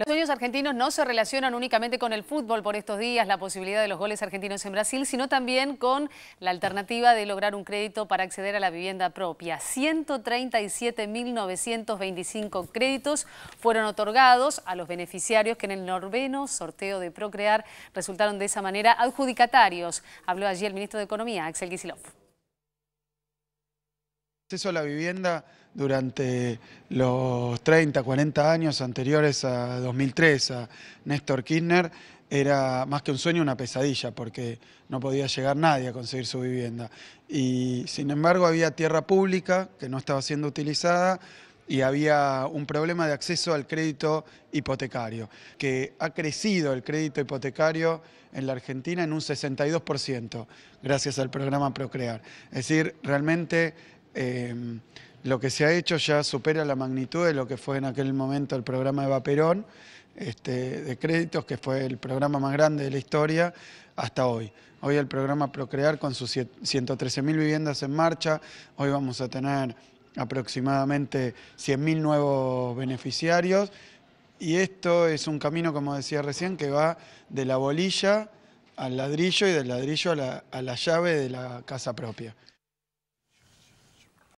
Los sueños argentinos no se relacionan únicamente con el fútbol por estos días, la posibilidad de los goles argentinos en Brasil, sino también con la alternativa de lograr un crédito para acceder a la vivienda propia. 137.925 créditos fueron otorgados a los beneficiarios que en el noveno sorteo de Procrear resultaron de esa manera adjudicatarios. Habló allí el ministro de Economía, Axel Kicillof acceso a la vivienda durante los 30, 40 años anteriores a 2003, a Néstor Kirchner, era más que un sueño, una pesadilla, porque no podía llegar nadie a conseguir su vivienda. Y sin embargo había tierra pública que no estaba siendo utilizada y había un problema de acceso al crédito hipotecario, que ha crecido el crédito hipotecario en la Argentina en un 62%, gracias al programa Procrear. Es decir, realmente Em, lo que se ha hecho ya supera la magnitud de lo que fue en aquel momento el programa de Vaperón, este, de créditos, que fue el programa más grande de la historia, hasta hoy. Hoy el programa Procrear con sus 113.000 viviendas en marcha, hoy vamos a tener aproximadamente 100.000 nuevos beneficiarios y esto es un camino, como decía recién, que va de la bolilla al ladrillo y del ladrillo a la llave de la casa propia.